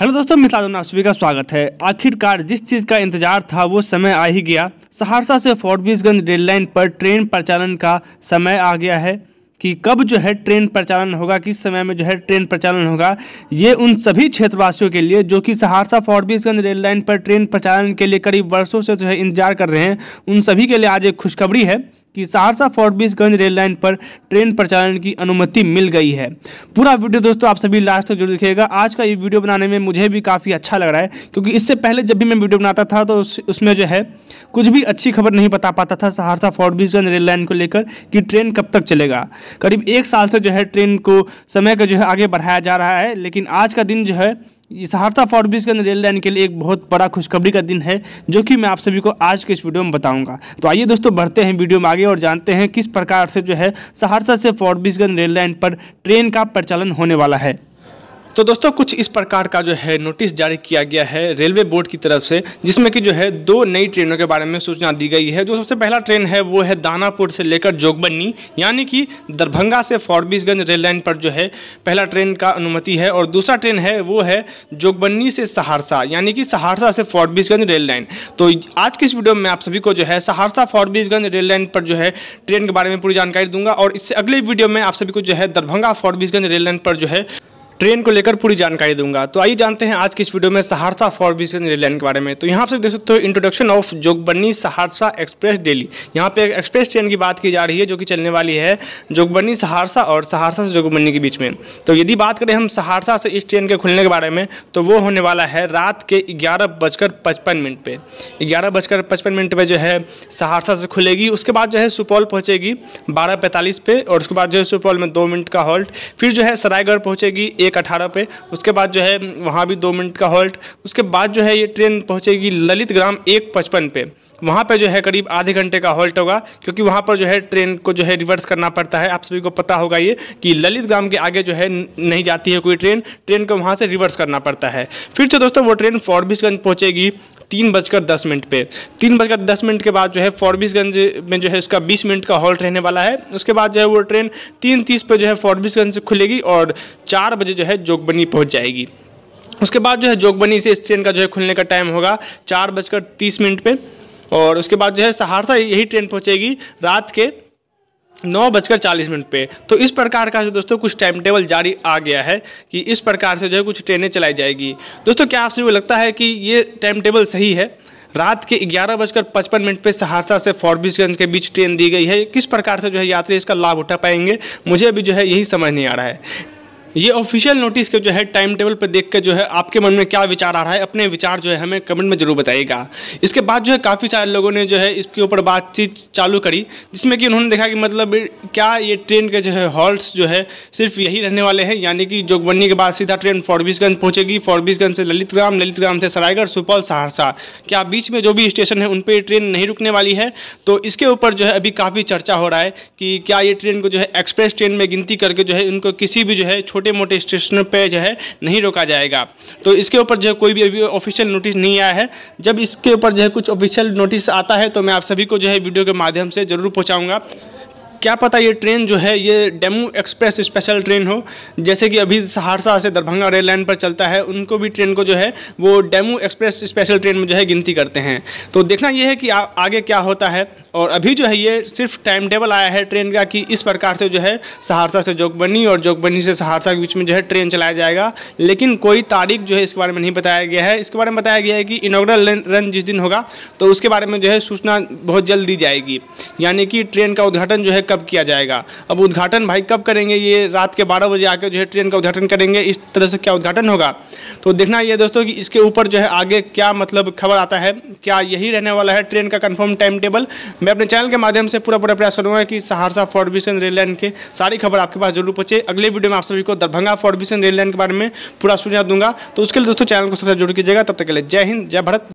hello दोस्तों मिथिला आप सभी का स्वागत है आखिरकार जिस चीज़ का इंतजार था वो समय आ ही गया सहरसा से फोर्टबीसगंज रेल लाइन पर ट्रेन प्रचालन का समय आ गया है कि कब जो है ट्रेन प्रचालन होगा किस समय में जो है ट्रेन प्रचालन होगा ये उन सभी क्षेत्रवासियों के लिए जो कि सहरसा फोर्टबीसगंज रेल लाइन पर ट्रेन प्रचालन के लिए करीब वर्षों से जो है इंतजार कर रहे हैं उन सभी के लिए आज एक खुशखबरी है कि सहरसा फोर्टबीसगंज रेल लाइन पर ट्रेन प्रचालन की अनुमति मिल गई है पूरा वीडियो दोस्तों आप सभी लास्ट तक जरूर देखिएगा आज का ये वीडियो बनाने में मुझे भी काफ़ी अच्छा लग रहा है क्योंकि इससे पहले जब भी मैं वीडियो बनाता था तो उस, उसमें जो है कुछ भी अच्छी खबर नहीं बता पाता था सहरसा फोर्टबीसगंज रेल लाइन को लेकर कि ट्रेन कब तक चलेगा करीब एक साल से जो है ट्रेन को समय का जो है आगे बढ़ाया जा रहा है लेकिन आज का दिन जो है सहरसा अंदर रेल लाइन के लिए एक बहुत बड़ा खुशखबरी का दिन है जो कि मैं आप सभी को आज के इस वीडियो में बताऊंगा तो आइए दोस्तों बढ़ते हैं वीडियो में आगे और जानते हैं किस प्रकार से जो है सहरसा से फॉरबिसगंज रेल लाइन पर ट्रेन का प्रचलन होने वाला है तो दोस्तों कुछ इस प्रकार का जो है नोटिस जारी किया गया है रेलवे बोर्ड की तरफ से जिसमें कि जो है दो नई ट्रेनों के बारे में सूचना दी गई है जो सबसे पहला ट्रेन है वो है दानापुर से लेकर जोगबन्नी यानी कि दरभंगा से फॉरबीसगंज रेल लाइन पर जो है पहला ट्रेन का अनुमति है और दूसरा ट्रेन है वो है जोगबन्नी से सहरसा यानी कि सहरसा से फॉरबीसगंज रेल लाइन तो आज की इस वीडियो में आप सभी को जो है सहरसा फॉरबीसगंज रेल लाइन पर जो है ट्रेन के बारे में पूरी जानकारी दूंगा और इससे अगले वीडियो में आप सभी को जो है दरभंगा फॉरबीसगंज रेल लाइन पर जो है ट्रेन को लेकर पूरी जानकारी दूंगा तो आइए जानते हैं आज की इस वीडियो में Saharsa Forbesganj rail line के बारे में तो यहाँ से देख सकते हो introduction of Jogbani Saharsa express daily यहाँ पे एक्सप्रेस ट्रेन की बात की जा रही है जो कि चलने वाली है जोगबनी सहरसा और सहरसा से जोगबनी के बीच में तो यदि बात करें हम सहरसा से इस ट्रेन के खुलने के बारे में तो वो होने वाला है रात के ग्यारह बजकर पचपन मिनट पर ग्यारह बजकर पचपन मिनट पर जो है सहरसा से खुलेगी उसके बाद जो है सुपौल पहुँचेगी बारह पैंतालीस पे और उसके बाद जो है सुपौल में दो मिनट का हॉल्ट फिर जो है सरायगढ़ पहुँचेगी एक अठारह पे उसके बाद जो है वहाँ भी दो मिनट का हॉल्ट उसके बाद जो है ये ट्रेन पहुँचेगी ललित ग्राम एक पचपन पे वहाँ पे जो है करीब आधे घंटे का हॉल्ट होगा क्योंकि वहाँ पर जो है ट्रेन को जो है रिवर्स करना पड़ता है आप सभी को पता होगा ये कि ललित ग्राम के आगे जो है नहीं जाती है कोई ट्रेन ट्रेन को वहाँ से रिवर्स करना पड़ता है फिर जो दोस्तों वो ट्रेन फॉरबिसगंज पहुँचेगी तीन बजकर दस मिनट पे तीन बजकर दस मिनट के बाद जो है फॉरबिसगंज में जो है उसका बीस मिनट का हॉल्ट रहने वाला है उसके बाद जो है वो ट्रेन तीन तीस पर जो है फॉरबिसगंज से खुलेगी और चार बजे जो है जोगबनी पहुँच जाएगी उसके बाद जो है जोगबनी से इस ट्रेन का जो है खुलने का टाइम होगा चार बजकर तीस मिनट पर और उसके बाद जो है सहरसा यही ट्रेन पहुँचेगी रात के नौ बजकर चालीस मिनट पे तो इस प्रकार का जो दोस्तों कुछ टाइम टेबल जारी आ गया है कि इस प्रकार से जो है कुछ ट्रेनें चलाई जाएगी दोस्तों क्या आप सभी लगता है कि ये टाइम टेबल सही है रात के ग्यारह बजकर पचपन मिनट पे सहरसा से फॉरबिसगंज के बीच ट्रेन दी गई है किस प्रकार से जो है यात्री इसका लाभ उठा पाएंगे मुझे अभी जो है यही समझ नहीं आ रहा है ये ऑफिशियल नोटिस के जो है टाइम टेबल पर देख कर जो है आपके मन में क्या विचार आ रहा है अपने विचार जो है हमें कमेंट में ज़रूर बताइएगा इसके बाद जो है काफ़ी सारे लोगों ने जो है इसके ऊपर बातचीत चालू करी जिसमें कि उन्होंने देखा कि मतलब क्या ये ट्रेन के जो है हॉल्ट्स जो है सिर्फ यही रहने वाले हैं यानी कि जोगबनी के बाद सीधा ट्रेन फॉरबिसगंज पहुँचेगी फॉरबिसगंज से ललितग्राम ललितग्राम से सरायगढ़ सुपौल सहरसा क्या बीच में जो भी स्टेशन है उन पर ट्रेन नहीं रुकने वाली है तो इसके ऊपर जो है अभी काफ़ी चर्चा हो रहा है कि क्या ये ट्रेन को जो है एक्सप्रेस ट्रेन में गिनती करके जो है इनको किसी भी जो है छोटे मोटे स्टेशनों पर जो है नहीं रोका जाएगा तो इसके ऊपर जो है कोई भी अभी ऑफिशियल नोटिस नहीं आया है जब इसके ऊपर जो है कुछ ऑफिशियल नोटिस आता है तो मैं आप सभी को जो है वीडियो के माध्यम से ज़रूर पहुँचाऊँगा क्या पता ये ट्रेन जो है ये डेमू एक्सप्रेस स्पेशल ट्रेन हो जैसे कि अभी सहरसा से दरभंगा रेल लाइन पर चलता है उनको भी ट्रेन को जो है वो डेमू एक्सप्रेस स्पेशल ट्रेन में जो है गिनती करते हैं तो देखना ये है कि आ, आगे क्या होता है और अभी जो है ये सिर्फ टाइम टेबल आया है ट्रेन का कि इस प्रकार से जो है सहरसा से जोगबनी और जोगबनी से सहरसा के बीच में जो है ट्रेन चलाया जाएगा लेकिन कोई तारीख जो है इसके बारे में नहीं बताया गया है इसके बारे में बताया गया है कि इनोग्रल रन जिस दिन होगा तो उसके बारे में जो है सूचना बहुत जल्द दी जाएगी यानी कि ट्रेन का उद्घाटन जो है कब किया जाएगा अब उद्घाटन भाई कब करेंगे ये रात के बारह बजे आकर जो है ट्रेन का उद्घाटन करेंगे इस तरह से क्या उद्घाटन होगा तो देखना ये दोस्तों कि इसके ऊपर जो है आगे क्या मतलब खबर आता है क्या यही रहने वाला है ट्रेन का कन्फर्म टाइम टेबल मैं अपने चैनल के माध्यम से पूरा पूरा प्रयास करूँगा कि सहरसा फॉरबिशन रेल लाइन के सारी खबर आपके पास जरूर पहुंचे अगले वीडियो में आप सभी को दरभंगा फॉरबिसन रेल लाइन के बारे में पूरा सुझाव दूंगा तो उसके लिए दोस्तों चैनल को सबसे जरूर कीजिएगा तब तक के लिए जय हिंद जय भारत